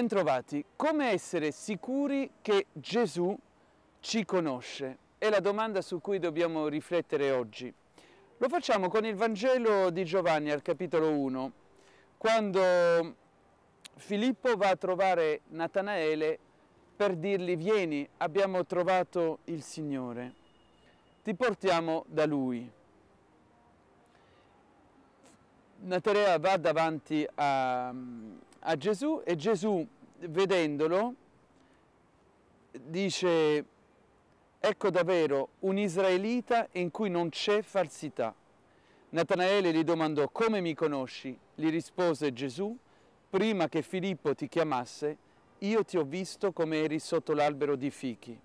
Bentrovati, come essere sicuri che Gesù ci conosce? È la domanda su cui dobbiamo riflettere oggi. Lo facciamo con il Vangelo di Giovanni al capitolo 1, quando Filippo va a trovare Natanaele per dirgli vieni, abbiamo trovato il Signore, ti portiamo da Lui. Natanaele va davanti a, a Gesù e Gesù vedendolo, dice, ecco davvero un israelita in cui non c'è falsità. Natanaele gli domandò, come mi conosci? Gli rispose Gesù, prima che Filippo ti chiamasse, io ti ho visto come eri sotto l'albero di fichi.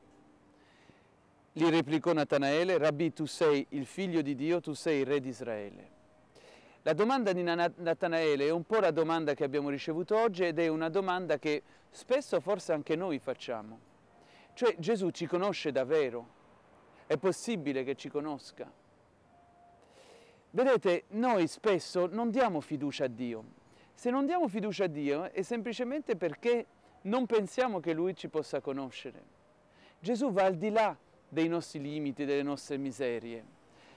Gli replicò Natanaele, Rabbi, tu sei il figlio di Dio, tu sei il re di Israele. La domanda di Natanaele è un po' la domanda che abbiamo ricevuto oggi ed è una domanda che spesso forse anche noi facciamo. Cioè Gesù ci conosce davvero? È possibile che ci conosca? Vedete, noi spesso non diamo fiducia a Dio. Se non diamo fiducia a Dio è semplicemente perché non pensiamo che Lui ci possa conoscere. Gesù va al di là dei nostri limiti, delle nostre miserie.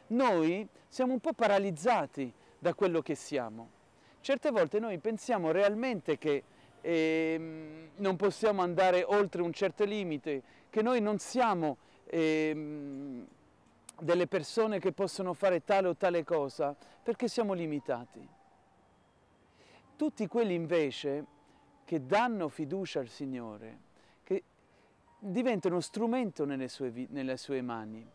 Noi siamo un po' paralizzati da quello che siamo. Certe volte noi pensiamo realmente che eh, non possiamo andare oltre un certo limite, che noi non siamo eh, delle persone che possono fare tale o tale cosa, perché siamo limitati. Tutti quelli invece che danno fiducia al Signore, che diventano strumento nelle sue, nelle sue mani.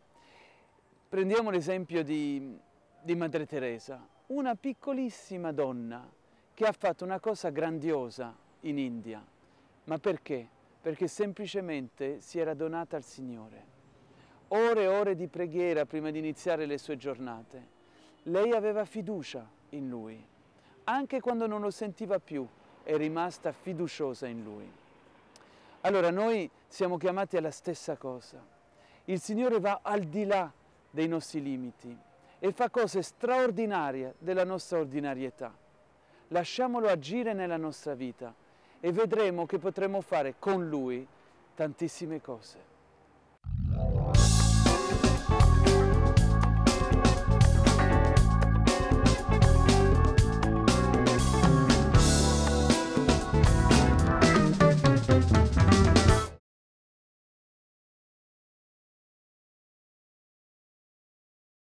Prendiamo l'esempio di, di Madre Teresa una piccolissima donna che ha fatto una cosa grandiosa in India. Ma perché? Perché semplicemente si era donata al Signore. Ore e ore di preghiera prima di iniziare le sue giornate. Lei aveva fiducia in Lui. Anche quando non lo sentiva più, è rimasta fiduciosa in Lui. Allora noi siamo chiamati alla stessa cosa. Il Signore va al di là dei nostri limiti e fa cose straordinarie della nostra ordinarietà. Lasciamolo agire nella nostra vita e vedremo che potremo fare con Lui tantissime cose.